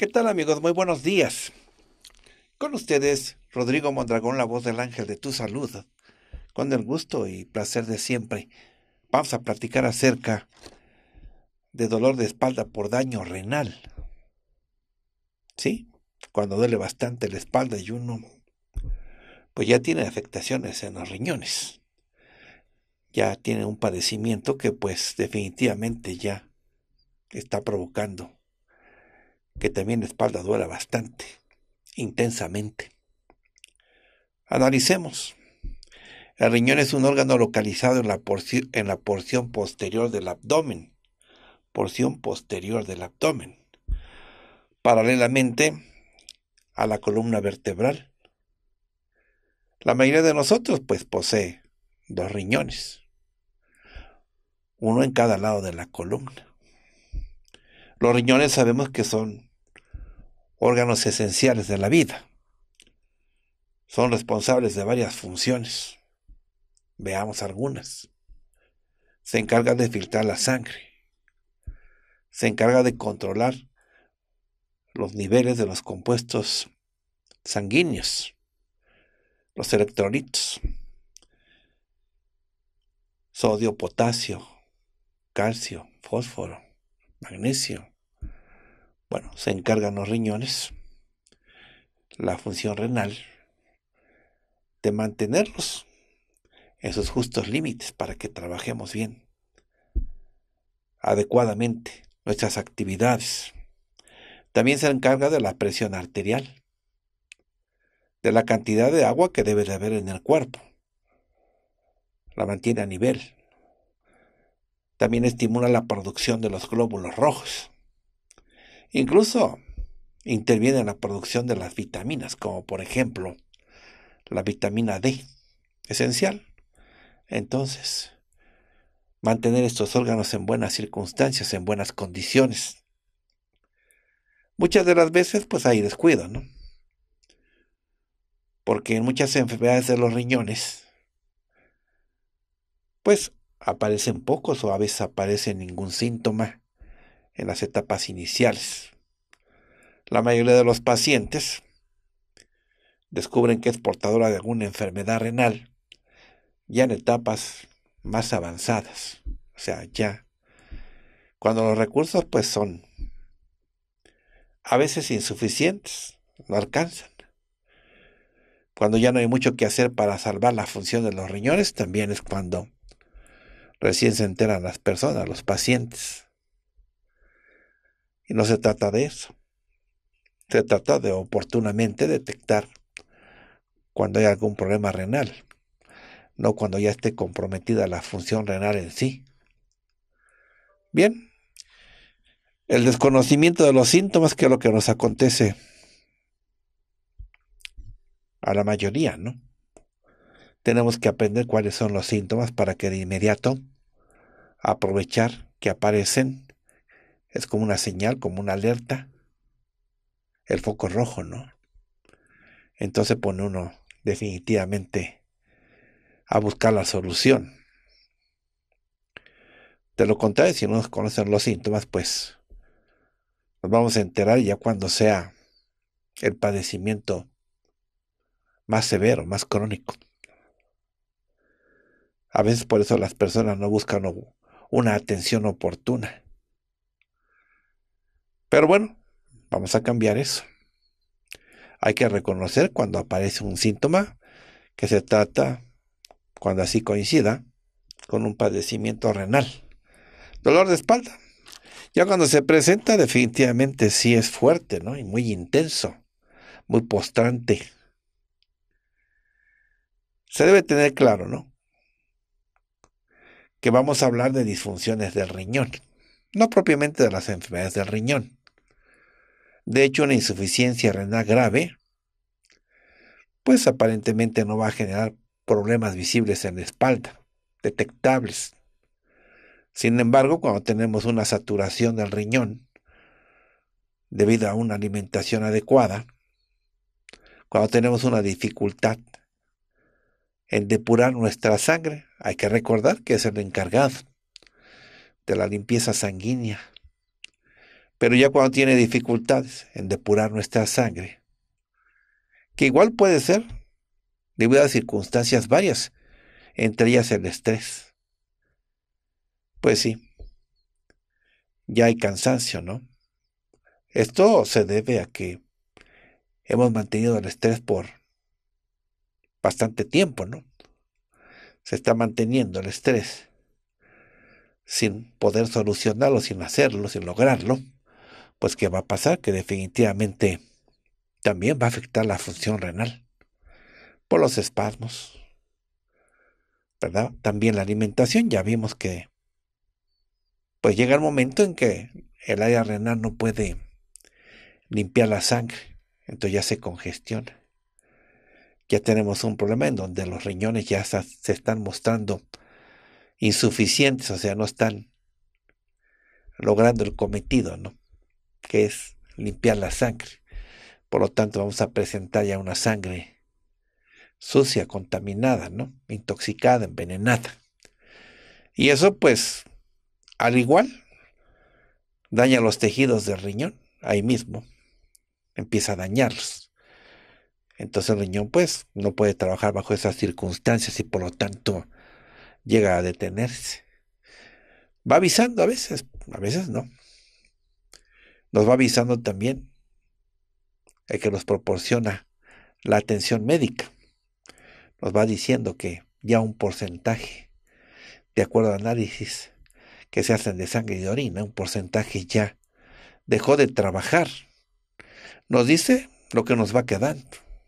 ¿qué tal amigos? Muy buenos días. Con ustedes, Rodrigo Mondragón, la voz del ángel de tu salud. Con el gusto y placer de siempre, vamos a platicar acerca de dolor de espalda por daño renal. ¿Sí? Cuando duele bastante la espalda y uno, pues ya tiene afectaciones en los riñones. Ya tiene un padecimiento que pues definitivamente ya está provocando que también la espalda duela bastante, intensamente. Analicemos. El riñón es un órgano localizado en la, en la porción posterior del abdomen. Porción posterior del abdomen. Paralelamente a la columna vertebral. La mayoría de nosotros pues posee dos riñones. Uno en cada lado de la columna. Los riñones sabemos que son órganos esenciales de la vida. Son responsables de varias funciones. Veamos algunas. Se encarga de filtrar la sangre. Se encarga de controlar los niveles de los compuestos sanguíneos, los electrolitos, sodio, potasio, calcio, fósforo, magnesio. Bueno, se encargan los riñones, la función renal, de mantenerlos en sus justos límites para que trabajemos bien, adecuadamente, nuestras actividades. También se encarga de la presión arterial, de la cantidad de agua que debe de haber en el cuerpo. La mantiene a nivel. También estimula la producción de los glóbulos rojos. Incluso interviene en la producción de las vitaminas, como por ejemplo la vitamina D, esencial. Entonces, mantener estos órganos en buenas circunstancias, en buenas condiciones. Muchas de las veces pues hay descuido, ¿no? Porque en muchas enfermedades de los riñones pues aparecen pocos o a veces aparece ningún síntoma en las etapas iniciales. La mayoría de los pacientes descubren que es portadora de alguna enfermedad renal ya en etapas más avanzadas, o sea, ya cuando los recursos pues son a veces insuficientes, no alcanzan. Cuando ya no hay mucho que hacer para salvar la función de los riñones, también es cuando recién se enteran las personas, los pacientes, y no se trata de eso. Se trata de oportunamente detectar cuando hay algún problema renal, no cuando ya esté comprometida la función renal en sí. Bien, el desconocimiento de los síntomas, que es lo que nos acontece a la mayoría, ¿no? Tenemos que aprender cuáles son los síntomas para que de inmediato aprovechar que aparecen es como una señal, como una alerta. El foco rojo, ¿no? Entonces pone uno definitivamente a buscar la solución. De lo contrario, si no nos conocen los síntomas, pues nos vamos a enterar ya cuando sea el padecimiento más severo, más crónico. A veces por eso las personas no buscan una atención oportuna. Pero bueno, vamos a cambiar eso. Hay que reconocer cuando aparece un síntoma que se trata, cuando así coincida, con un padecimiento renal. Dolor de espalda. Ya cuando se presenta, definitivamente sí es fuerte, ¿no? Y muy intenso, muy postrante. Se debe tener claro, ¿no? Que vamos a hablar de disfunciones del riñón, no propiamente de las enfermedades del riñón de hecho una insuficiencia renal grave, pues aparentemente no va a generar problemas visibles en la espalda, detectables. Sin embargo, cuando tenemos una saturación del riñón, debido a una alimentación adecuada, cuando tenemos una dificultad en depurar nuestra sangre, hay que recordar que es el encargado de la limpieza sanguínea, pero ya cuando tiene dificultades en depurar nuestra sangre, que igual puede ser debido a circunstancias varias, entre ellas el estrés. Pues sí, ya hay cansancio, ¿no? Esto se debe a que hemos mantenido el estrés por bastante tiempo, ¿no? Se está manteniendo el estrés sin poder solucionarlo, sin hacerlo, sin lograrlo pues ¿qué va a pasar? Que definitivamente también va a afectar la función renal por los espasmos, ¿verdad? También la alimentación, ya vimos que pues llega el momento en que el área renal no puede limpiar la sangre, entonces ya se congestiona. Ya tenemos un problema en donde los riñones ya se están mostrando insuficientes, o sea, no están logrando el cometido, ¿no? que es limpiar la sangre. Por lo tanto, vamos a presentar ya una sangre sucia, contaminada, ¿no? Intoxicada, envenenada. Y eso, pues, al igual, daña los tejidos del riñón, ahí mismo, empieza a dañarlos. Entonces el riñón, pues, no puede trabajar bajo esas circunstancias y por lo tanto llega a detenerse. Va avisando a veces, a veces no nos va avisando también el que nos proporciona la atención médica. Nos va diciendo que ya un porcentaje, de acuerdo a análisis que se hacen de sangre y de orina, un porcentaje ya dejó de trabajar. Nos dice lo que nos va quedando,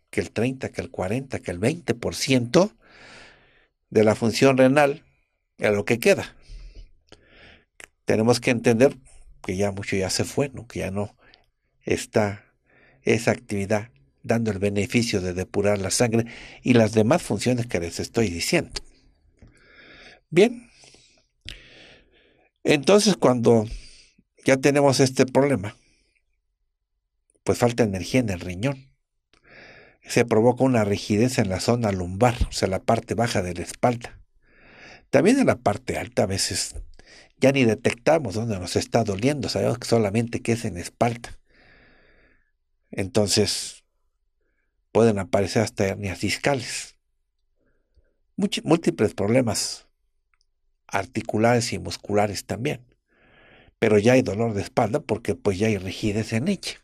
que el 30, que el 40, que el 20% de la función renal es lo que queda. Tenemos que entender que ya mucho ya se fue, ¿no? que ya no está esa actividad dando el beneficio de depurar la sangre y las demás funciones que les estoy diciendo. Bien, entonces cuando ya tenemos este problema, pues falta energía en el riñón. Se provoca una rigidez en la zona lumbar, o sea, la parte baja de la espalda. También en la parte alta a veces ya ni detectamos dónde nos está doliendo, sabemos solamente que es en espalda. Entonces, pueden aparecer hasta hernias discales. múltiples problemas articulares y musculares también. Pero ya hay dolor de espalda porque pues ya hay rigidez en ella.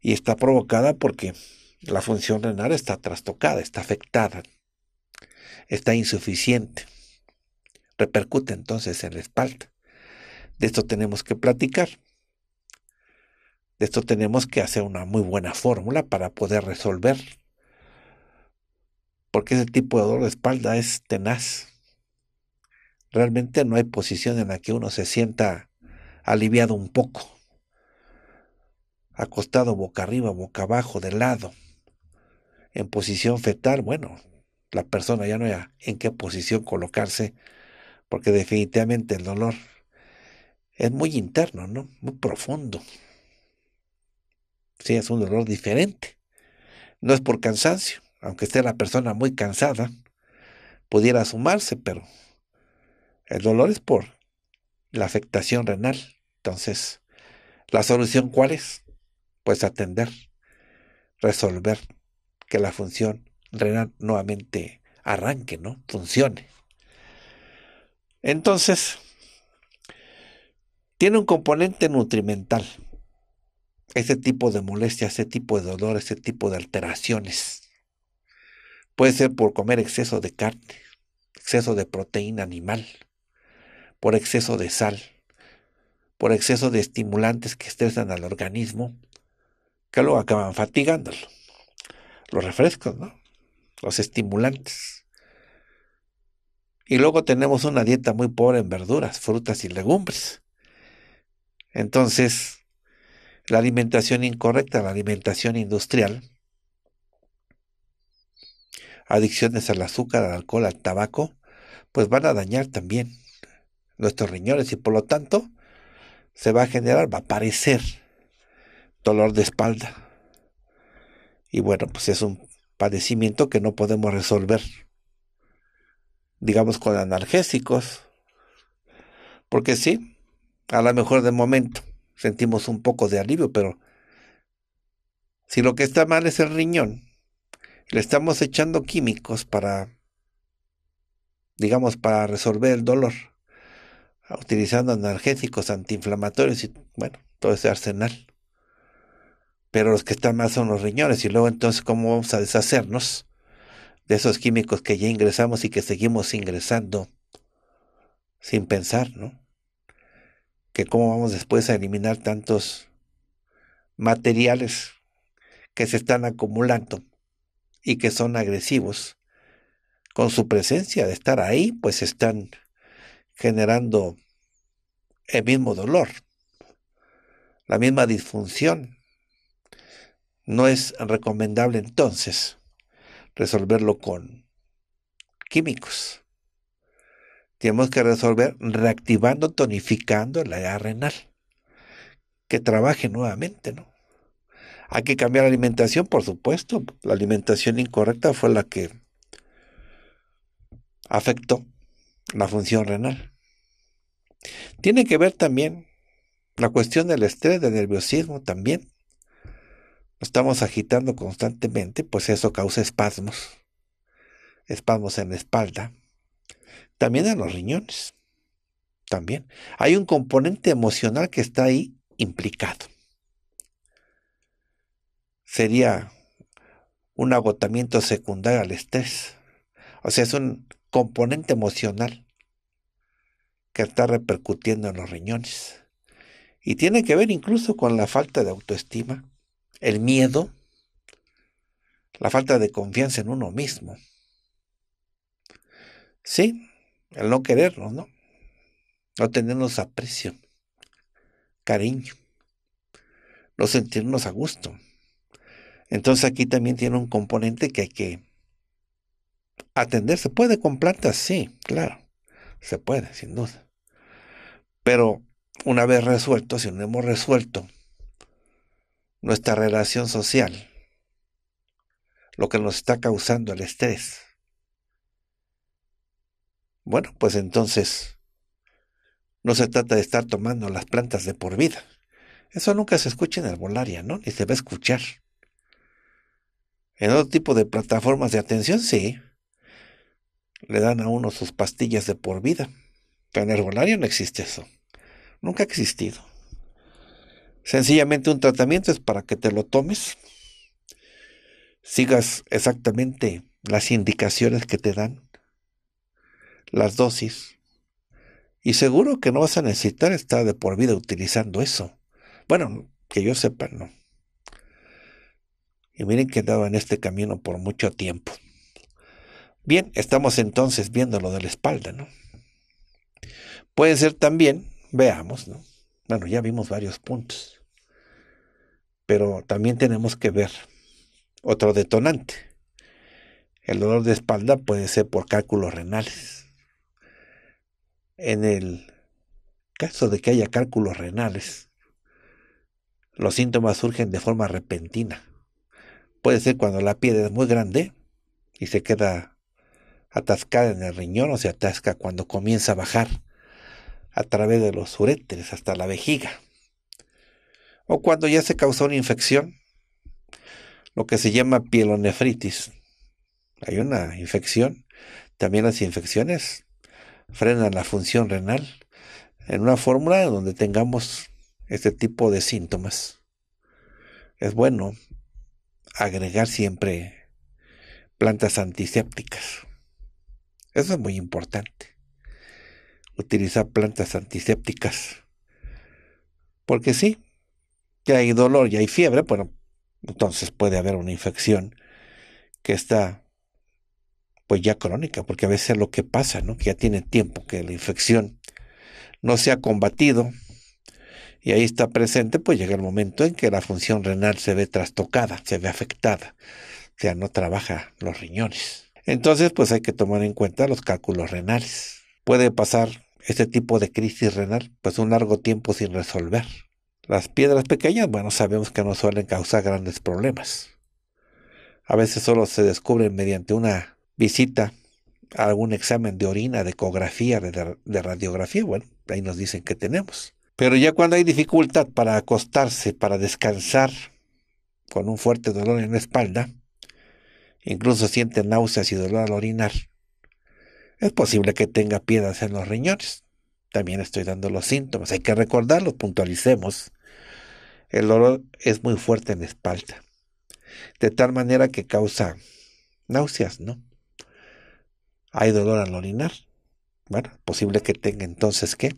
Y está provocada porque la función renal está trastocada, está afectada, está insuficiente repercute entonces en la espalda. De esto tenemos que platicar. De esto tenemos que hacer una muy buena fórmula para poder resolver. Porque ese tipo de dolor de espalda es tenaz. Realmente no hay posición en la que uno se sienta aliviado un poco. Acostado boca arriba, boca abajo, de lado. En posición fetal, bueno, la persona ya no hay en qué posición colocarse porque definitivamente el dolor es muy interno, ¿no? Muy profundo. Sí, es un dolor diferente. No es por cansancio, aunque esté la persona muy cansada, pudiera sumarse, pero el dolor es por la afectación renal. Entonces, ¿la solución cuál es? Pues atender, resolver que la función renal nuevamente arranque, ¿no? Funcione. Entonces, tiene un componente nutrimental. Ese tipo de molestia, ese tipo de dolor, ese tipo de alteraciones. Puede ser por comer exceso de carne, exceso de proteína animal, por exceso de sal, por exceso de estimulantes que estresan al organismo, que luego acaban fatigándolo. Los refrescos, ¿no? Los estimulantes. Y luego tenemos una dieta muy pobre en verduras, frutas y legumbres. Entonces, la alimentación incorrecta, la alimentación industrial, adicciones al azúcar, al alcohol, al tabaco, pues van a dañar también nuestros riñones y por lo tanto se va a generar, va a aparecer dolor de espalda. Y bueno, pues es un padecimiento que no podemos resolver digamos, con analgésicos. Porque sí, a lo mejor de momento sentimos un poco de alivio, pero si lo que está mal es el riñón, le estamos echando químicos para, digamos, para resolver el dolor, ah, utilizando analgésicos, antiinflamatorios y, bueno, todo ese arsenal. Pero los que están mal son los riñones y luego entonces, ¿cómo vamos a deshacernos? de esos químicos que ya ingresamos y que seguimos ingresando sin pensar, ¿no? Que cómo vamos después a eliminar tantos materiales que se están acumulando y que son agresivos. Con su presencia de estar ahí, pues están generando el mismo dolor, la misma disfunción. No es recomendable entonces resolverlo con químicos. Tenemos que resolver reactivando, tonificando la edad renal. Que trabaje nuevamente, ¿no? Hay que cambiar la alimentación, por supuesto. La alimentación incorrecta fue la que afectó la función renal. Tiene que ver también la cuestión del estrés, del nerviosismo también estamos agitando constantemente, pues eso causa espasmos, espasmos en la espalda, también en los riñones, también. Hay un componente emocional que está ahí implicado. Sería un agotamiento secundario al estrés. O sea, es un componente emocional que está repercutiendo en los riñones. Y tiene que ver incluso con la falta de autoestima, el miedo, la falta de confianza en uno mismo. Sí, el no querernos, ¿no? No tenernos aprecio, cariño, no sentirnos a gusto. Entonces aquí también tiene un componente que hay que atender. ¿Se puede con plantas? Sí, claro. Se puede, sin duda. Pero una vez resuelto, si no hemos resuelto nuestra relación social, lo que nos está causando el estrés. Bueno, pues entonces no se trata de estar tomando las plantas de por vida. Eso nunca se escucha en el volario, ¿no? Ni se va a escuchar. En otro tipo de plataformas de atención, sí. Le dan a uno sus pastillas de por vida. Pero en el volario no existe eso. Nunca ha existido. Sencillamente un tratamiento es para que te lo tomes, sigas exactamente las indicaciones que te dan, las dosis, y seguro que no vas a necesitar estar de por vida utilizando eso. Bueno, que yo sepa, no. Y miren que he dado en este camino por mucho tiempo. Bien, estamos entonces viendo lo de la espalda, ¿no? Puede ser también, veamos, ¿no? Bueno, ya vimos varios puntos. Pero también tenemos que ver otro detonante. El dolor de espalda puede ser por cálculos renales. En el caso de que haya cálculos renales, los síntomas surgen de forma repentina. Puede ser cuando la piedra es muy grande y se queda atascada en el riñón o se atasca cuando comienza a bajar a través de los uréteres hasta la vejiga o cuando ya se causó una infección, lo que se llama pielonefritis. Hay una infección, también las infecciones frenan la función renal en una fórmula donde tengamos este tipo de síntomas. Es bueno agregar siempre plantas antisépticas. Eso es muy importante. Utilizar plantas antisépticas. Porque sí, que hay dolor y hay fiebre, bueno, entonces puede haber una infección que está pues ya crónica, porque a veces lo que pasa, ¿no? Que ya tiene tiempo que la infección no se ha combatido y ahí está presente, pues llega el momento en que la función renal se ve trastocada, se ve afectada, o sea, no trabaja los riñones. Entonces, pues hay que tomar en cuenta los cálculos renales. Puede pasar este tipo de crisis renal, pues un largo tiempo sin resolver. Las piedras pequeñas, bueno, sabemos que no suelen causar grandes problemas. A veces solo se descubren mediante una visita a algún examen de orina, de ecografía, de, radiografía. Bueno, ahí nos dicen que tenemos. Pero ya cuando hay dificultad para acostarse, para descansar, con un fuerte dolor en la espalda, incluso siente náuseas y dolor al orinar, es posible que tenga piedras en los riñones. También estoy dando los síntomas. Hay que recordarlos, puntualicemos. El dolor es muy fuerte en la espalda. De tal manera que causa náuseas, ¿no? Hay dolor al orinar. Bueno, posible que tenga entonces qué?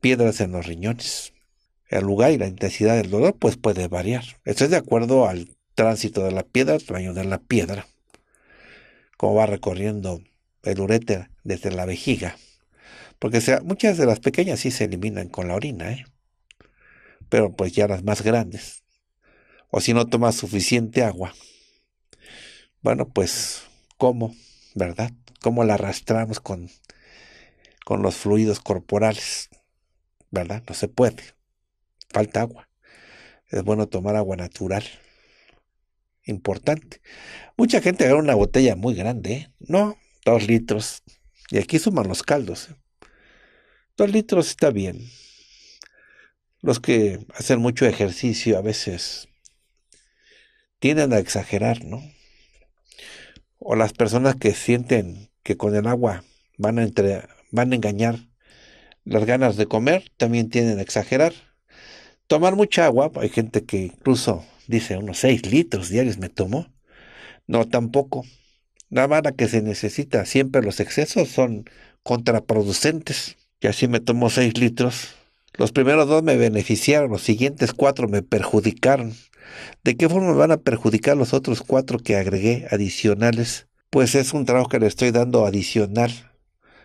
Piedras en los riñones. El lugar y la intensidad del dolor pues puede variar. Esto es de acuerdo al tránsito de la piedra, tamaño de la piedra, como va recorriendo el uréter desde la vejiga porque sea, muchas de las pequeñas sí se eliminan con la orina, ¿eh? pero pues ya las más grandes. O si no tomas suficiente agua. Bueno, pues, ¿cómo? ¿Verdad? ¿Cómo la arrastramos con, con los fluidos corporales? ¿Verdad? No se puede. Falta agua. Es bueno tomar agua natural importante. Mucha gente agarra una botella muy grande, ¿eh? ¿no? Dos litros. Y aquí suman los caldos. ¿eh? Dos litros está bien. Los que hacen mucho ejercicio a veces tienden a exagerar, ¿no? O las personas que sienten que con el agua van a, van a engañar las ganas de comer, también tienden a exagerar. Tomar mucha agua, hay gente que incluso dice unos 6 litros diarios me tomo. No, tampoco. Nada más que se necesita, siempre los excesos son contraproducentes y así me tomo 6 litros. Los primeros dos me beneficiaron, los siguientes cuatro me perjudicaron. ¿De qué forma me van a perjudicar los otros cuatro que agregué adicionales? Pues es un trabajo que le estoy dando adicional.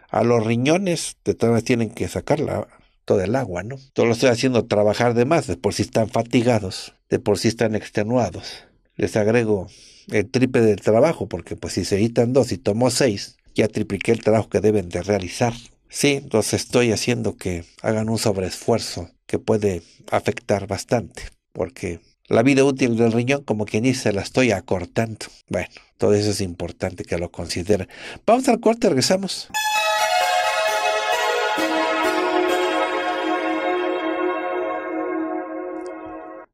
A los riñones de todas tienen que sacar toda el agua, ¿no? Todo lo estoy haciendo trabajar de más, de por si están fatigados, de por si están extenuados. Les agrego el triple del trabajo, porque pues si se editan dos y tomo seis, ya tripliqué el trabajo que deben de realizar. Sí, los estoy haciendo que hagan un sobreesfuerzo que puede afectar bastante, porque la vida útil del riñón, como quien dice, la estoy acortando. Bueno, todo eso es importante que lo consideren. Vamos al corte, regresamos.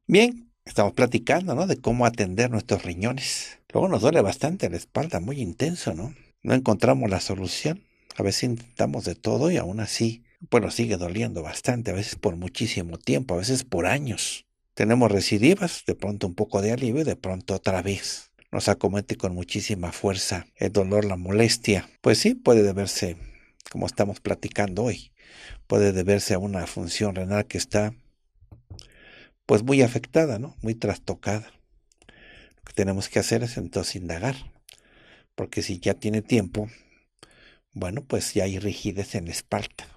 Bien, estamos platicando, ¿no? De cómo atender nuestros riñones. Luego nos duele bastante la espalda, muy intenso, ¿no? No encontramos la solución. A veces intentamos de todo y aún así, bueno, sigue doliendo bastante, a veces por muchísimo tiempo, a veces por años. Tenemos recidivas, de pronto un poco de alivio y de pronto otra vez. Nos acomete con muchísima fuerza el dolor, la molestia. Pues sí, puede deberse, como estamos platicando hoy, puede deberse a una función renal que está pues muy afectada, ¿no? Muy trastocada. Lo que tenemos que hacer es entonces indagar, porque si ya tiene tiempo bueno, pues ya hay rigidez en la espalda.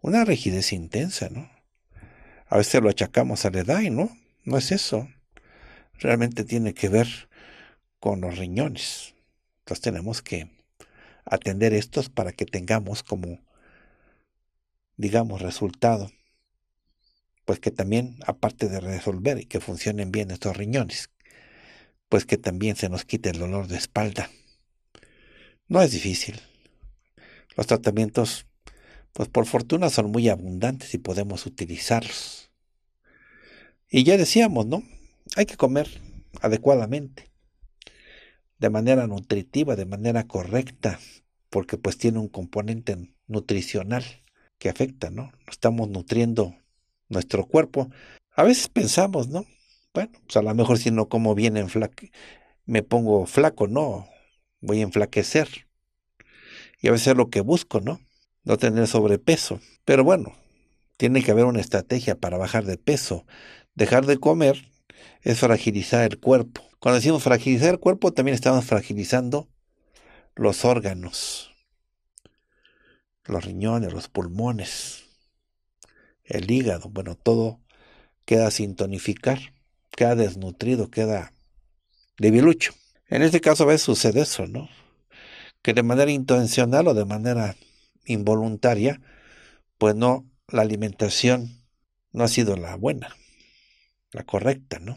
Una rigidez intensa, ¿no? A veces lo achacamos a la edad y no, no es eso. Realmente tiene que ver con los riñones. Entonces tenemos que atender estos para que tengamos como, digamos, resultado. Pues que también, aparte de resolver y que funcionen bien estos riñones, pues que también se nos quite el dolor de espalda. No es difícil. Los tratamientos, pues por fortuna son muy abundantes y podemos utilizarlos. Y ya decíamos, ¿no? Hay que comer adecuadamente, de manera nutritiva, de manera correcta, porque pues tiene un componente nutricional que afecta, ¿no? Estamos nutriendo nuestro cuerpo. A veces pensamos, ¿no? Bueno, pues a lo mejor si no como bien en me pongo flaco, no, voy a enflaquecer. Y a veces es lo que busco, ¿no? No tener sobrepeso. Pero bueno, tiene que haber una estrategia para bajar de peso. Dejar de comer es fragilizar el cuerpo. Cuando decimos fragilizar el cuerpo, también estamos fragilizando los órganos, los riñones, los pulmones, el hígado, bueno, todo queda sin tonificar, queda desnutrido, queda debilucho. En este caso a veces sucede eso, ¿no? que de manera intencional o de manera involuntaria, pues no, la alimentación no ha sido la buena, la correcta, ¿no?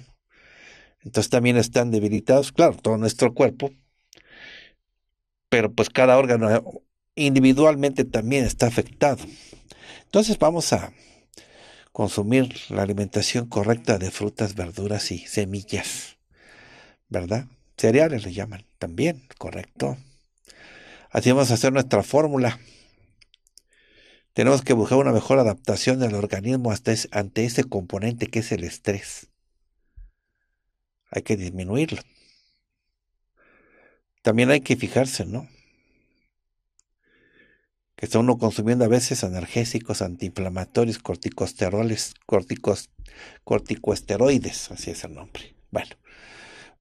Entonces también están debilitados, claro, todo nuestro cuerpo, pero pues cada órgano individualmente también está afectado. Entonces vamos a consumir la alimentación correcta de frutas, verduras y semillas, ¿verdad? Cereales le llaman también, correcto. Así vamos a hacer nuestra fórmula. Tenemos que buscar una mejor adaptación del organismo ante ese componente que es el estrés. Hay que disminuirlo. También hay que fijarse, ¿no? que está uno consumiendo a veces analgésicos, antiinflamatorios, corticosteroles, corticosteroides así es el nombre. Bueno,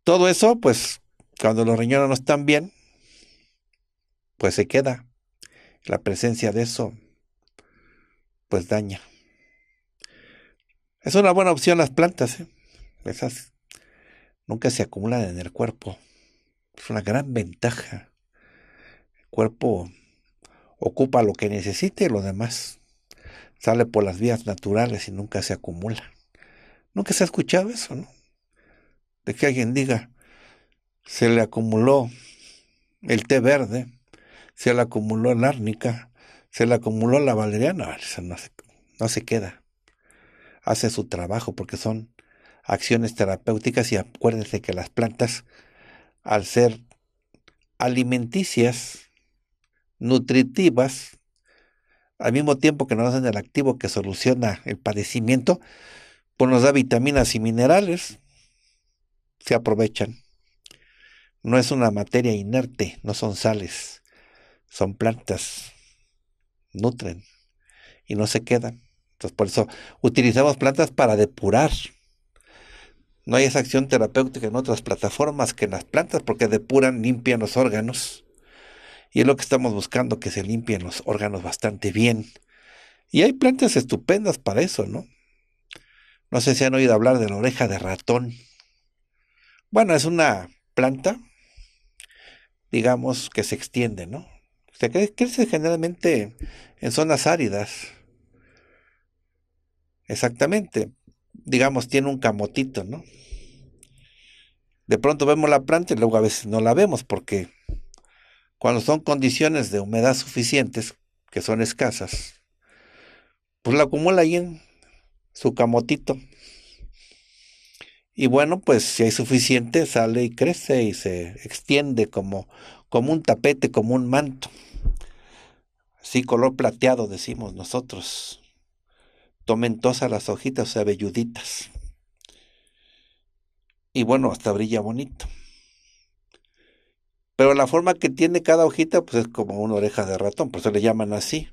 todo eso, pues, cuando los riñones no están bien, pues se queda. La presencia de eso, pues daña. Es una buena opción las plantas, ¿eh? esas nunca se acumulan en el cuerpo. Es una gran ventaja. El cuerpo ocupa lo que necesite y lo demás sale por las vías naturales y nunca se acumula. Nunca se ha escuchado eso, ¿no? De que alguien diga, se le acumuló el té verde se le acumuló en árnica, se la acumuló la valeriana, no se, no se queda. Hace su trabajo porque son acciones terapéuticas y acuérdense que las plantas, al ser alimenticias, nutritivas, al mismo tiempo que nos dan el activo que soluciona el padecimiento, pues nos da vitaminas y minerales, se aprovechan. No es una materia inerte, no son sales son plantas, nutren y no se quedan. Entonces, por eso utilizamos plantas para depurar. No hay esa acción terapéutica en otras plataformas que en las plantas, porque depuran, limpian los órganos. Y es lo que estamos buscando, que se limpien los órganos bastante bien. Y hay plantas estupendas para eso, ¿no? No sé si han oído hablar de la oreja de ratón. Bueno, es una planta, digamos, que se extiende, ¿no? crece generalmente en zonas áridas. Exactamente. Digamos, tiene un camotito, ¿no? De pronto vemos la planta y luego a veces no la vemos porque cuando son condiciones de humedad suficientes, que son escasas, pues la acumula ahí en su camotito. Y bueno, pues si hay suficiente, sale y crece y se extiende como, como un tapete, como un manto. Sí, color plateado, decimos nosotros. tomentosa las hojitas, o sea, velluditas. Y bueno, hasta brilla bonito. Pero la forma que tiene cada hojita, pues es como una oreja de ratón, por eso le llaman así.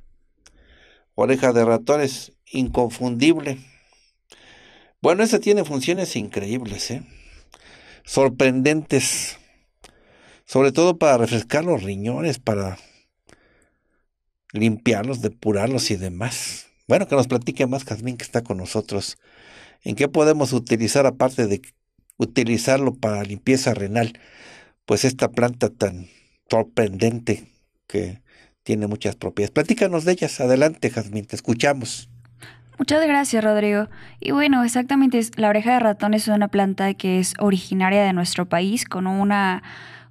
Oreja de ratón es inconfundible. Bueno, esa tiene funciones increíbles, ¿eh? sorprendentes, sobre todo para refrescar los riñones, para limpiarlos, depurarlos y demás. Bueno, que nos platique más Jazmín que está con nosotros. ¿En qué podemos utilizar, aparte de utilizarlo para limpieza renal, pues esta planta tan sorprendente que tiene muchas propiedades? Platícanos de ellas. Adelante, Jazmín, te escuchamos. Muchas gracias, Rodrigo. Y bueno, exactamente, la oreja de ratón es una planta que es originaria de nuestro país con una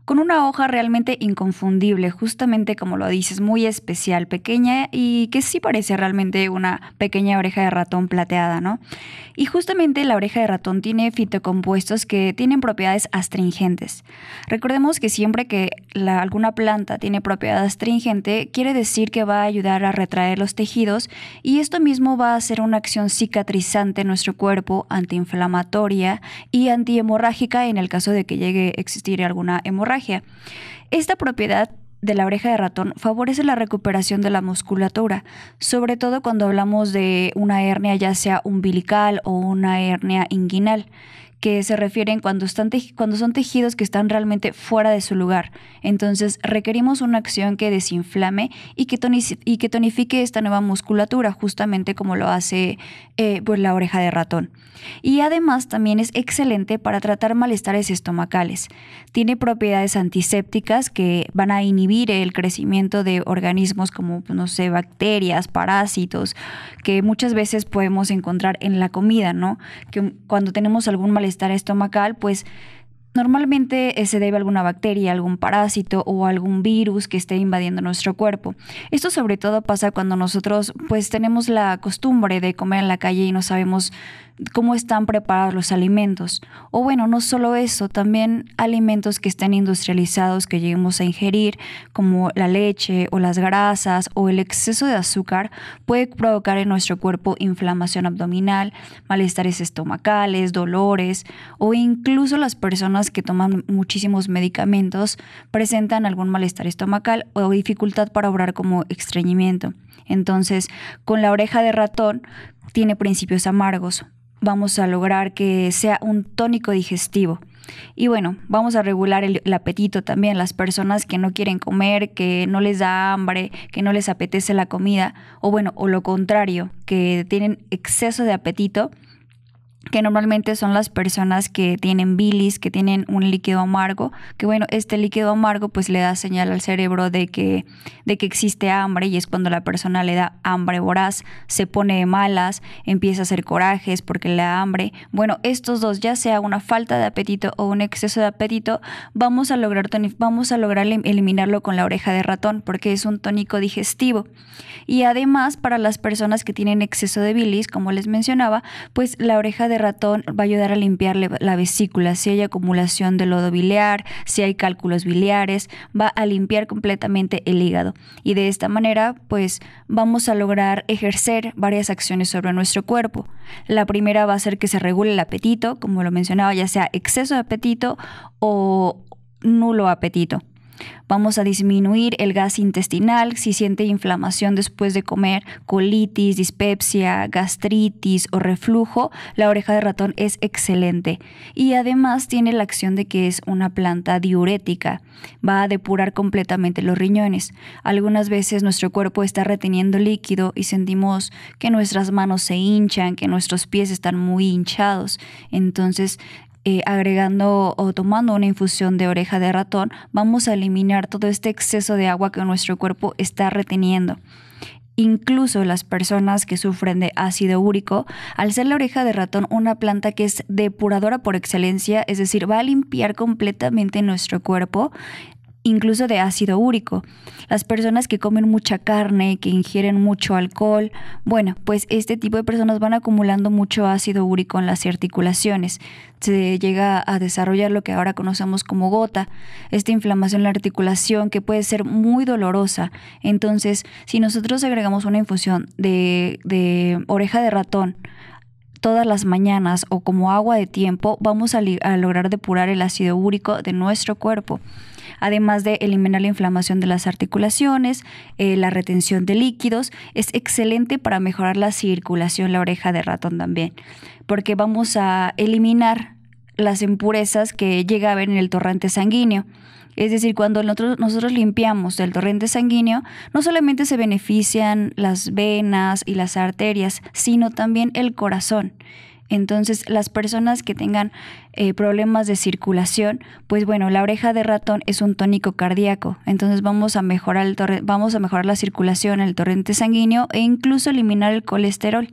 con una hoja realmente inconfundible, justamente como lo dices, muy especial, pequeña y que sí parece realmente una pequeña oreja de ratón plateada, ¿no? Y justamente la oreja de ratón tiene fitocompuestos que tienen propiedades astringentes. Recordemos que siempre que alguna planta tiene propiedad astringente, quiere decir que va a ayudar a retraer los tejidos y esto mismo va a hacer una acción cicatrizante en nuestro cuerpo, antiinflamatoria y antihemorrágica en el caso de que llegue a existir alguna hemorragia. Esta propiedad de la oreja de ratón favorece la recuperación de la musculatura, sobre todo cuando hablamos de una hernia ya sea umbilical o una hernia inguinal, que se refieren cuando, están cuando son tejidos que están realmente fuera de su lugar. Entonces requerimos una acción que desinflame y que, tonifique esta nueva musculatura, justamente como lo hace eh, pues, la oreja de ratón y además también es excelente para tratar malestares estomacales. Tiene propiedades antisépticas que van a inhibir el crecimiento de organismos como, pues, no sé, bacterias, parásitos, que muchas veces podemos encontrar en la comida, ¿no? Que cuando tenemos algún malestar estomacal, pues Normalmente eh, se debe a alguna bacteria, algún parásito o algún virus que esté invadiendo nuestro cuerpo. Esto sobre todo pasa cuando nosotros pues tenemos la costumbre de comer en la calle y no sabemos cómo están preparados los alimentos. O bueno, no solo eso, también alimentos que estén industrializados que lleguemos a ingerir, como la leche o las grasas o el exceso de azúcar, puede provocar en nuestro cuerpo inflamación abdominal, malestares estomacales, dolores o incluso las personas que toman muchísimos medicamentos presentan algún malestar estomacal o dificultad para obrar como estreñimiento. Entonces, con la oreja de ratón tiene principios amargos, vamos a lograr que sea un tónico digestivo. Y bueno, vamos a regular el, apetito también. Las personas que no quieren comer, que no les da hambre, que no les apetece la comida, o bueno, o lo contrario, que tienen exceso de apetito, que normalmente son las personas que tienen bilis, que tienen un líquido amargo, que bueno, este líquido amargo pues le da señal al cerebro de que, de que existe hambre y es cuando la persona le da hambre voraz, se pone de malas, empieza a hacer corajes porque le da hambre. Bueno, estos dos, ya sea una falta de apetito o un exceso de apetito, vamos a lograr, vamos a lograr eliminarlo con la oreja de ratón porque es un tónico digestivo. Y además para las personas que tienen exceso de bilis, como les mencionaba, pues la oreja de ratón va a ayudar a limpiar la vesícula, si hay acumulación de lodo biliar, si hay cálculos biliares, va a limpiar completamente el hígado. Y de esta manera, pues vamos a lograr ejercer varias acciones sobre nuestro cuerpo. La primera va a ser que se regule el apetito, como lo mencionaba, ya sea exceso de apetito o nulo apetito. Vamos a disminuir el gas intestinal si siente inflamación después de comer, colitis, dispepsia, gastritis o reflujo. La oreja de ratón es excelente y además tiene la acción de que es una planta diurética. Va a depurar completamente los riñones. Algunas veces nuestro cuerpo está reteniendo líquido y sentimos que nuestras manos se hinchan, que nuestros pies están muy hinchados. Entonces eh, agregando o tomando una infusión de oreja de ratón, vamos a eliminar todo este exceso de agua que nuestro cuerpo está reteniendo. Incluso las personas que sufren de ácido úrico, al ser la oreja de ratón una planta que es depuradora por excelencia, es decir, va a limpiar completamente nuestro cuerpo, incluso de ácido úrico. Las personas que comen mucha carne, que ingieren mucho alcohol, bueno, pues este tipo de personas van acumulando mucho ácido úrico en las articulaciones. Se llega a desarrollar lo que ahora conocemos como gota, esta inflamación en la articulación que puede ser muy dolorosa. Entonces, si nosotros agregamos una infusión de, oreja de ratón, todas las mañanas o como agua de tiempo, vamos a, lograr depurar el ácido úrico de nuestro cuerpo además de eliminar la inflamación de las articulaciones, eh, la retención de líquidos. Es excelente para mejorar la circulación, la oreja de ratón también, porque vamos a eliminar las impurezas que llega a haber en el torrente sanguíneo. Es decir, cuando nosotros, limpiamos el torrente sanguíneo, no solamente se benefician las venas y las arterias, sino también el corazón. Entonces, las personas que tengan eh, problemas de circulación, pues bueno, la oreja de ratón es un tónico cardíaco. Entonces vamos a mejorar el vamos a mejorar la circulación, el torrente sanguíneo e incluso eliminar el colesterol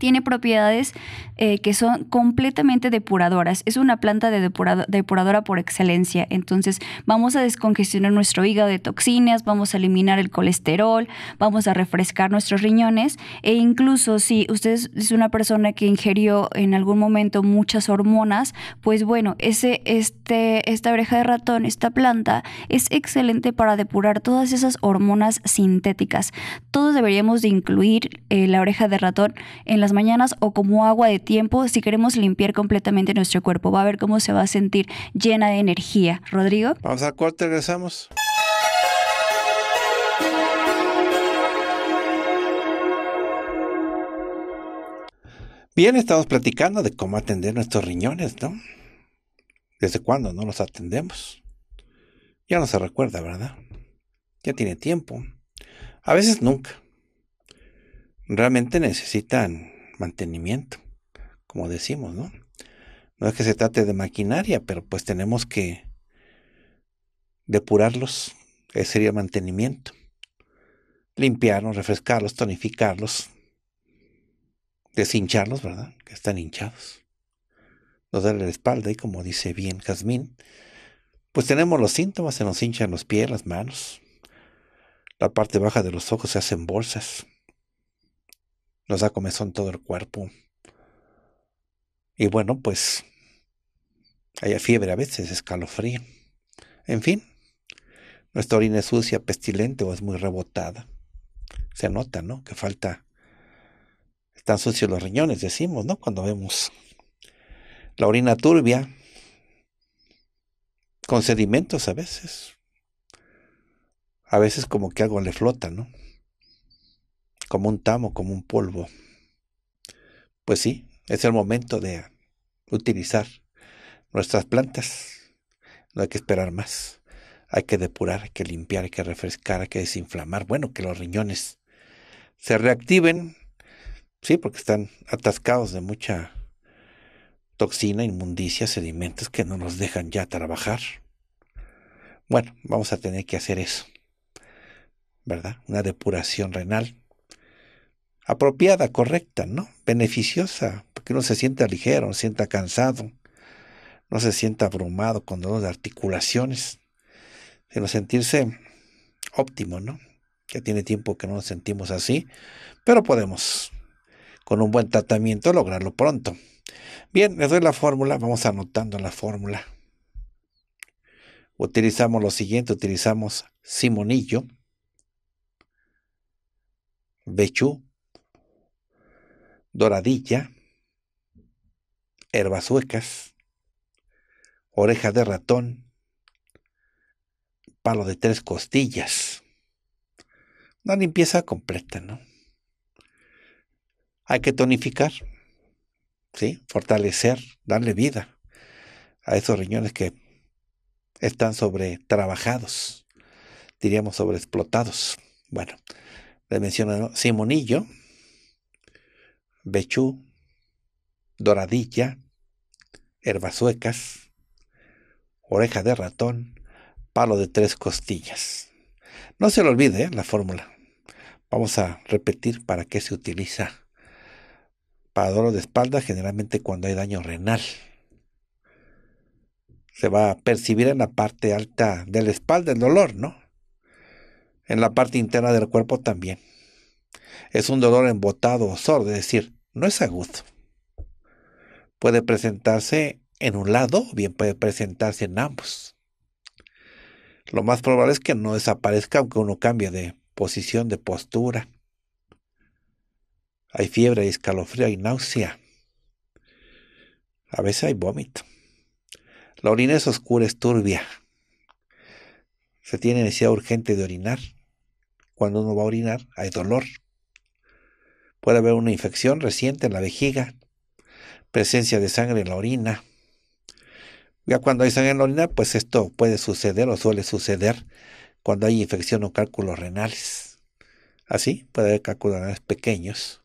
tiene propiedades eh, que son completamente depuradoras. Es una planta de depuradora por excelencia. Entonces vamos a descongestionar nuestro hígado de toxinas, vamos a eliminar el colesterol, vamos a refrescar nuestros riñones e incluso si usted es una persona que ingirió en algún momento muchas hormonas, pues bueno, ese, este, esta oreja de ratón, esta planta es excelente para depurar todas esas hormonas sintéticas. Todos deberíamos de incluir eh, la oreja de ratón en las mañanas o como agua de tiempo si queremos limpiar completamente nuestro cuerpo. Va a ver cómo se va a sentir llena de energía. Rodrigo. Vamos a corte, regresamos. Bien, estamos platicando de cómo atender nuestros riñones, ¿no? ¿Desde cuándo no los atendemos? Ya no se recuerda, ¿verdad? Ya tiene tiempo. A veces nunca. Realmente necesitan mantenimiento, como decimos, ¿no? No es que se trate de maquinaria, pero pues tenemos que depurarlos, ese sería mantenimiento. Limpiarlos, refrescarlos, tonificarlos, deshincharlos, ¿verdad? Que están hinchados. nos darle la espalda y como dice bien Jazmín, pues tenemos los síntomas, se nos hinchan los pies, las manos, la parte baja de los ojos se hacen bolsas, nos da comezón todo el cuerpo. Y bueno, pues hay fiebre a veces, escalofrío. En fin, nuestra orina es sucia, pestilente o es muy rebotada. Se nota, ¿no? Que falta... Están sucios los riñones, decimos, ¿no? Cuando vemos la orina turbia, con sedimentos a veces. A veces como que algo le flota, ¿no? como un tamo, como un polvo. Pues sí, es el momento de utilizar nuestras plantas. No hay que esperar más. Hay que depurar, hay que limpiar, hay que refrescar, hay que desinflamar. Bueno, que los riñones se reactiven. Sí, porque están atascados de mucha toxina, inmundicia, sedimentos que no nos dejan ya trabajar. Bueno, vamos a tener que hacer eso. ¿Verdad? Una depuración renal apropiada, correcta, ¿no? Beneficiosa, porque uno se sienta ligero, no se sienta cansado, no se sienta abrumado con dolor de articulaciones, sino sentirse óptimo, ¿no? Ya tiene tiempo que no nos sentimos así, pero podemos, con un buen tratamiento, lograrlo pronto. Bien, les doy la fórmula, vamos anotando la fórmula. Utilizamos lo siguiente, utilizamos simonillo, bechú, doradilla, herbas suecas, oreja de ratón, palo de tres costillas. Una limpieza completa, ¿no? Hay que tonificar, ¿sí? Fortalecer, darle vida a esos riñones que están sobre trabajados, diríamos sobreexplotados. Bueno, le menciono Simonillo, Bechú, Doradilla, Herbazuecas, Oreja de ratón, Palo de tres costillas. No se le olvide ¿eh? la fórmula. Vamos a repetir para qué se utiliza. Para dolor de espalda, generalmente cuando hay daño renal. Se va a percibir en la parte alta de la espalda el dolor, ¿no? En la parte interna del cuerpo también. Es un dolor embotado o sordo, es decir, no es agudo. Puede presentarse en un lado o bien puede presentarse en ambos. Lo más probable es que no desaparezca aunque uno cambie de posición, de postura. Hay fiebre, hay escalofrío, hay náusea. A veces hay vómito. La orina es oscura, es turbia. Se tiene necesidad urgente de orinar. Cuando uno va a orinar hay dolor. Puede haber una infección reciente en la vejiga, presencia de sangre en la orina. Ya cuando hay sangre en la orina, pues esto puede suceder o suele suceder cuando hay infección o cálculos renales. Así, puede haber cálculos renales pequeños.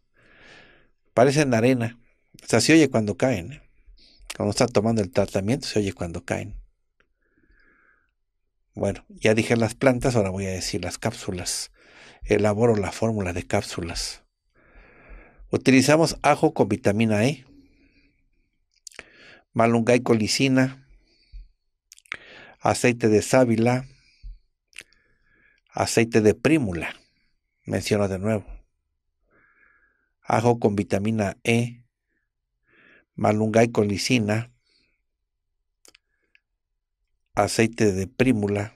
Parecen arena. O sea, se oye cuando caen. Cuando está tomando el tratamiento, se oye cuando caen. Bueno, ya dije las plantas, ahora voy a decir las cápsulas. Elaboro la fórmula de cápsulas. Utilizamos ajo con vitamina E, malungay y lisina, aceite de sábila, aceite de prímula, menciono de nuevo, ajo con vitamina E, malungay y lisina, aceite de prímula,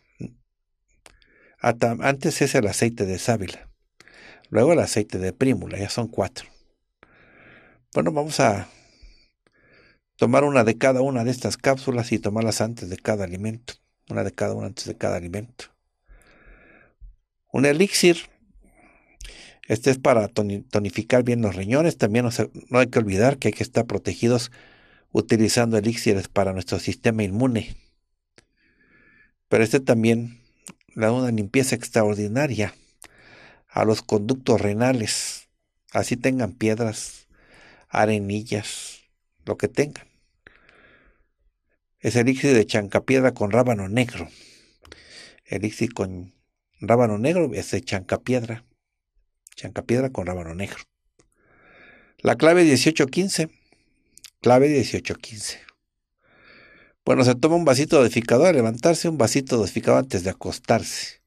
antes es el aceite de sábila, luego el aceite de prímula, ya son cuatro. Bueno, vamos a tomar una de cada una de estas cápsulas y tomarlas antes de cada alimento. Una de cada una antes de cada alimento. Un elixir. Este es para tonificar bien los riñones. También no hay que olvidar que hay que estar protegidos utilizando elixires para nuestro sistema inmune. Pero este también le da una limpieza extraordinaria a los conductos renales. Así tengan piedras, arenillas, lo que tengan. Es elixir de chancapiedra con rábano negro. Elixir con rábano negro es de chancapiedra. Chancapiedra con rábano negro. La clave 1815. Clave 1815. Bueno, se toma un vasito de dosificador, levantarse un vasito de antes de acostarse.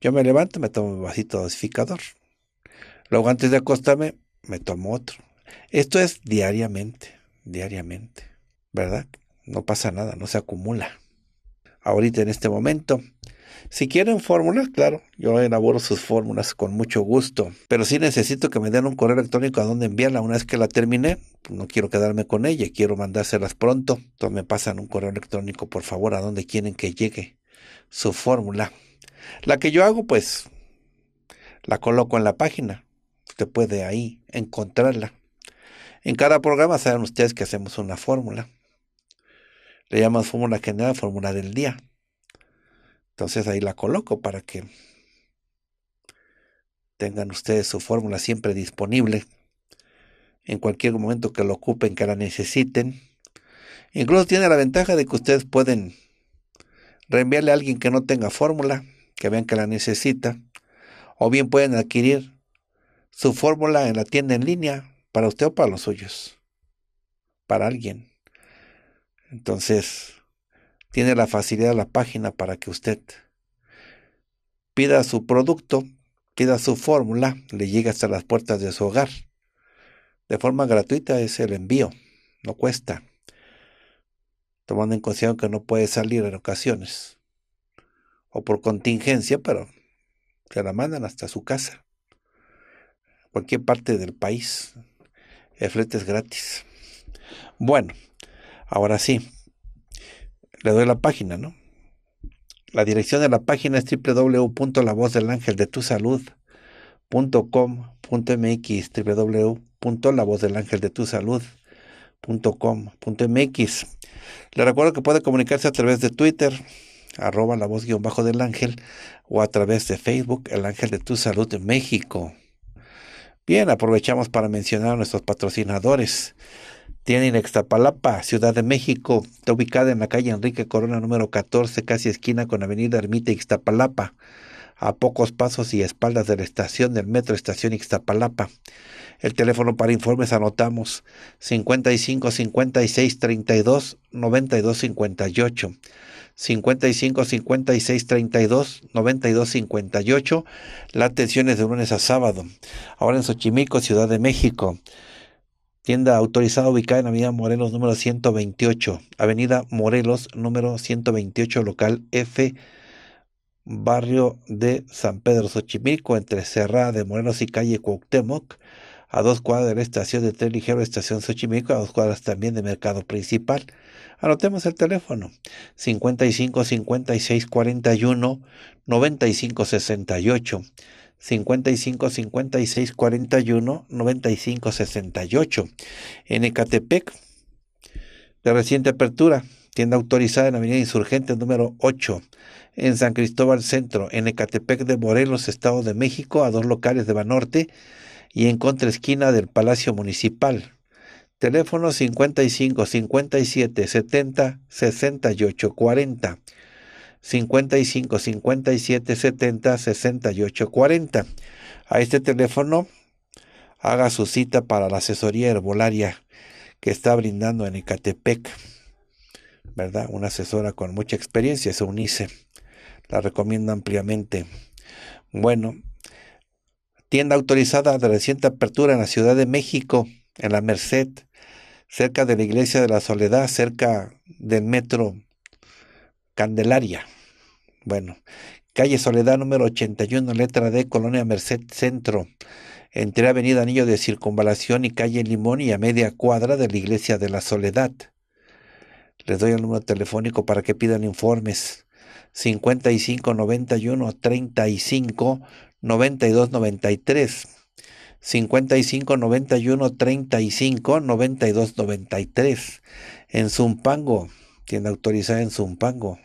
Yo me levanto, me tomo un vasito de Luego antes de acostarme, me tomo otro. Esto es diariamente, diariamente, ¿verdad? No pasa nada, no se acumula. Ahorita en este momento, si quieren fórmulas, claro, yo elaboro sus fórmulas con mucho gusto, pero sí necesito que me den un correo electrónico a donde enviarla una vez que la termine, pues, No quiero quedarme con ella, quiero mandárselas pronto. Entonces me pasan un correo electrónico, por favor, a donde quieren que llegue su fórmula. La que yo hago, pues, la coloco en la página. Usted puede ahí encontrarla. En cada programa saben ustedes que hacemos una fórmula. Le llamamos fórmula general, fórmula del día. Entonces ahí la coloco para que tengan ustedes su fórmula siempre disponible en cualquier momento que lo ocupen, que la necesiten. Incluso tiene la ventaja de que ustedes pueden reenviarle a alguien que no tenga fórmula, que vean que la necesita, o bien pueden adquirir su fórmula en la tienda en línea, para usted o para los suyos, para alguien. Entonces, tiene la facilidad la página para que usted pida su producto, pida su fórmula, le llega hasta las puertas de su hogar. De forma gratuita es el envío, no cuesta, tomando en consideración que no puede salir en ocasiones, o por contingencia, pero se la mandan hasta su casa, cualquier parte del país, el es gratis. Bueno, ahora sí. Le doy la página, ¿no? La dirección de la página es www.lavozdelangeldetusalud.com.mx www.lavozdelangeldetusalud.com.mx Le recuerdo que puede comunicarse a través de Twitter, arroba la voz guión bajo del ángel, o a través de Facebook, el ángel de tu salud de México. Bien, aprovechamos para mencionar a nuestros patrocinadores. Tienen Extapalapa, Ciudad de México. Está ubicada en la calle Enrique Corona número 14, casi esquina con Avenida Ermita Ixtapalapa, a pocos pasos y espaldas de la estación del Metro Estación Ixtapalapa. El teléfono para informes anotamos 55 56 32 92 58. 55 56 32 92 58. La atención es de lunes a sábado. Ahora en Xochimilco, Ciudad de México. Tienda autorizada ubicada en Avenida Morelos número 128, Avenida Morelos número 128, local F, barrio de San Pedro Xochimilco, entre Cerrada de Morelos y calle Cuauhtémoc, a dos cuadras de la estación de tren ligero, estación Xochimilco, a dos cuadras también de Mercado Principal. Anotemos el teléfono 55 56 41 95 68. 55 56 41 95 68. En Ecatepec, de reciente apertura, tienda autorizada en Avenida Insurgente número 8, en San Cristóbal Centro, en Ecatepec de Morelos, Estado de México, a dos locales de Banorte y en contraesquina del Palacio Municipal. Teléfono 55 57 70 68 40. 55 57 70 68 40. A este teléfono haga su cita para la asesoría herbolaria que está brindando en Ecatepec. ¿Verdad? Una asesora con mucha experiencia, se unice. La recomiendo ampliamente. Bueno, tienda autorizada de reciente apertura en la Ciudad de México, en la Merced cerca de la iglesia de la Soledad, cerca del metro Candelaria. Bueno, calle Soledad número 81, letra D, Colonia Merced Centro, entre Avenida Anillo de Circunvalación y calle Limón y a media cuadra de la iglesia de la Soledad. Les doy el número telefónico para que pidan informes. 5591 91 35 92 93. 55 91 35 92 93 en Zumpango, tienda autorizada en Zumpango.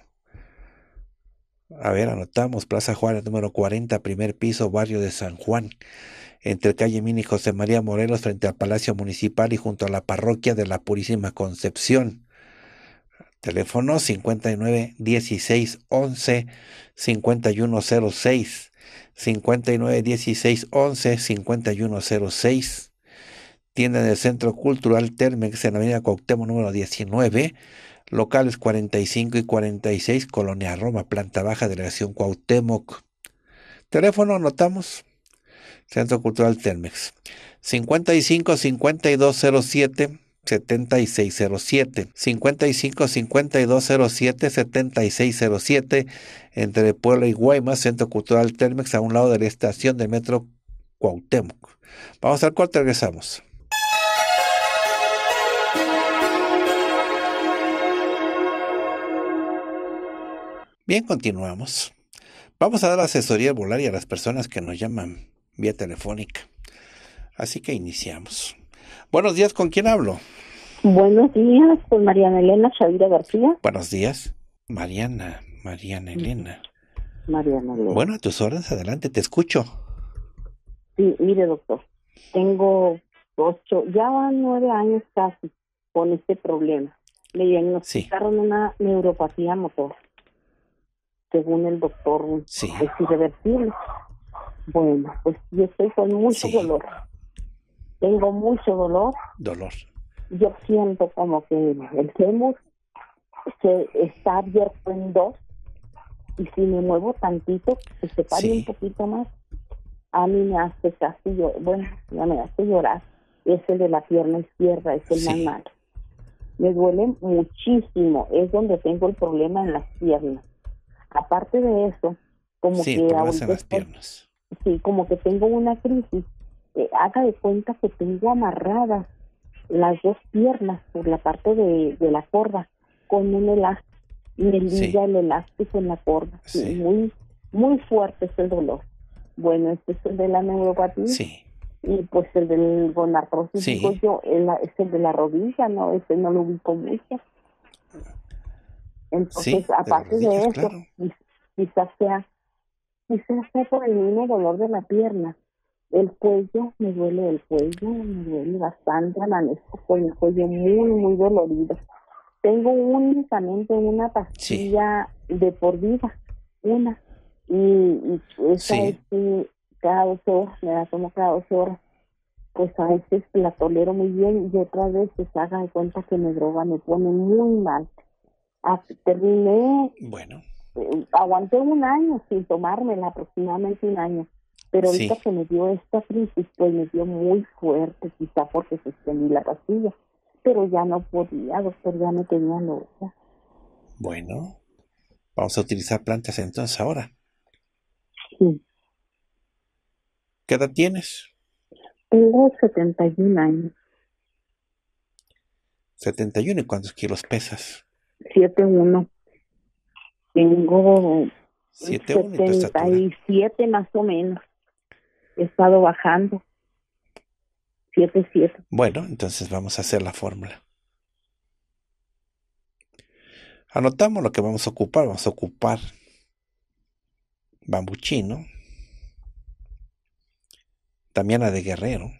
A ver, anotamos Plaza Juárez número 40, primer piso, barrio de San Juan, entre calle Mini José María Morelos frente al Palacio Municipal y junto a la parroquia de la Purísima Concepción. Teléfono 59 16 11 51 59 16 11 5106. Tienda del Centro Cultural Termex en la avenida Cuauhtémoc número 19, locales 45 y 46, Colonia Roma, planta baja, delegación Cuauhtémoc. Teléfono anotamos. Centro Cultural Telmex. 55 5207 7607 55 5207 7607 entre Puebla y Guaymas, Centro Cultural Telmex a un lado de la estación del metro Cuauhtémoc. Vamos al corte, regresamos. Bien, continuamos. Vamos a dar asesoría al volar y a las personas que nos llaman vía telefónica. Así que iniciamos. Buenos días, ¿con quién hablo? Buenos días, con Mariana Elena Chavira García. Buenos días, Mariana, Mariana Elena. Mariana Elena. Bueno, a tus horas, adelante, te escucho. Sí, mire, doctor, tengo ocho, ya van nueve años casi con este problema. Me diagnosticaron una neuropatía motor, según el doctor, sí. es irreversible. Bueno, pues yo estoy con mucho dolor. Tengo mucho dolor. Dolor. Yo siento como que el fémur se está abierto en dos y si me muevo tantito, que pues se pare un poquito más, a mí me hace casi, bueno, ya me hace llorar. Es el de la pierna izquierda, es el más malo. Me duele muchísimo, es donde tengo el problema en las piernas. Aparte de eso, como que ahorita en las piernas. Sí, como que tengo una crisis haga de cuenta que tengo amarradas las dos piernas por la parte de, de la corda con un elástico, me el elástico en la corda, muy, muy fuerte es el dolor. Bueno, este es el de la neuropatía. Y pues el del gonartrosis, yo, es el de la rodilla, ¿no? Ese no lo ubico mucho. Entonces, aparte de, eso, quizás sea, quizás sea por el mismo dolor de la pierna el cuello, me duele el cuello, me duele bastante, amanezco con el cuello muy, muy dolorido. Tengo únicamente una pastilla de por vida, una, y, esa es cada dos horas, me la tomo cada dos horas, pues a veces la tolero muy bien y otras veces haga de cuenta que me droga, me pone muy mal. Ah, terminé, bueno. Eh, aguanté un año sin tomármela, aproximadamente un año pero ahorita que me dio esta crisis, pues me dio muy fuerte, quizá porque suspendí la casilla. Pero ya no podía, doctor, ya no tenía novia. Bueno, vamos a utilizar plantas entonces ahora. Sí. ¿Qué edad tienes? Tengo 71 años. 71, ¿y cuántos kilos pesas? 7,1. Tengo 7, y 77 más o menos he estado bajando. 7-7. Bueno, entonces vamos a hacer la fórmula. Anotamos lo que vamos a ocupar. Vamos a ocupar Bambuchino, Tamiana de Guerrero,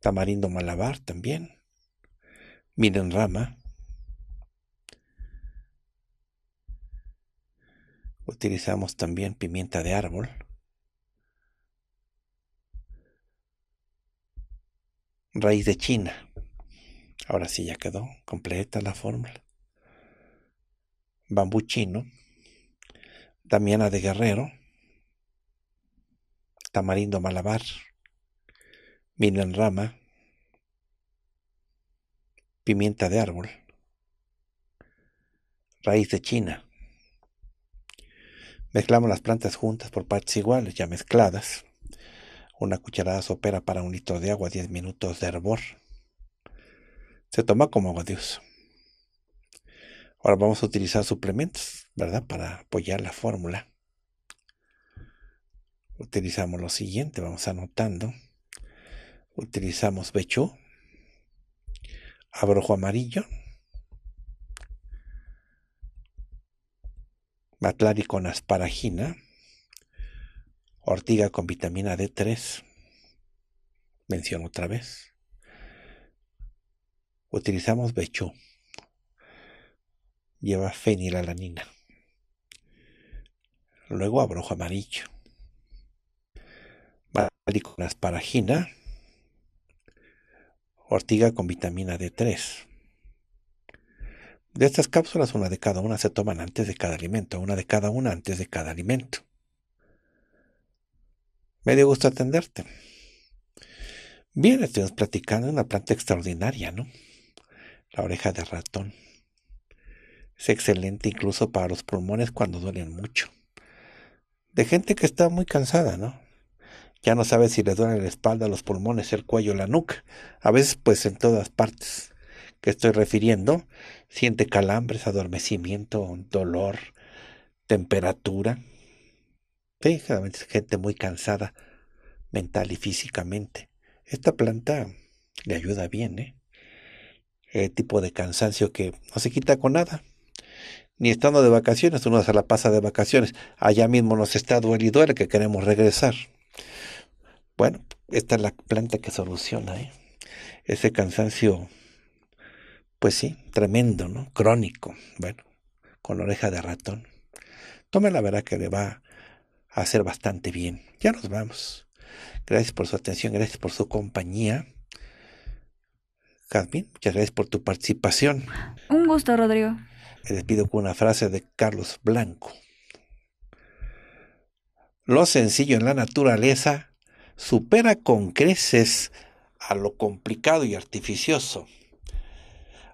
Tamarindo Malabar también, Miren Rama, Utilizamos también pimienta de árbol. Raíz de China. Ahora sí ya quedó completa la fórmula. Bambú chino. Damiana de Guerrero. Tamarindo Malabar. Vino en rama. Pimienta de árbol. Raíz de China Mezclamos las plantas juntas por partes iguales, ya mezcladas. Una cucharada sopera para un litro de agua, 10 minutos de hervor. Se toma como agua de uso. Ahora vamos a utilizar suplementos, ¿verdad? Para apoyar la fórmula. Utilizamos lo siguiente, vamos anotando. Utilizamos bechú, abrojo amarillo, batlari con asparagina, ortiga con vitamina D3, menciono otra vez. Utilizamos bechú, lleva fenilalanina. Luego abrojo amarillo. Batlari con asparagina, ortiga con vitamina D3 de estas cápsulas, una de cada una se toman antes de cada alimento, una de cada una antes de cada alimento. Me dio gusto atenderte. Bien, estuvimos platicando de una planta extraordinaria, ¿no? La oreja de ratón. Es excelente incluso para los pulmones cuando duelen mucho. De gente que está muy cansada, ¿no? Ya no sabe si le duele la espalda, los pulmones, el cuello, la nuca. A veces, pues en todas partes que estoy refiriendo siente calambres, adormecimiento, dolor, temperatura. Sí, gente muy cansada mental y físicamente. Esta planta le ayuda bien, ¿eh? El tipo de cansancio que no se quita con nada. Ni estando de vacaciones, uno se la pasa de vacaciones. Allá mismo nos está duele y duele que queremos regresar. Bueno, esta es la planta que soluciona ¿eh? ese cansancio pues sí, tremendo, ¿no? Crónico, bueno, con oreja de ratón. Tome la verdad que le va a hacer bastante bien. Ya nos vamos. Gracias por su atención, gracias por su compañía. Cadmin, muchas gracias por tu participación. Un gusto, Rodrigo. Me despido con una frase de Carlos Blanco. Lo sencillo en la naturaleza supera con creces a lo complicado y artificioso.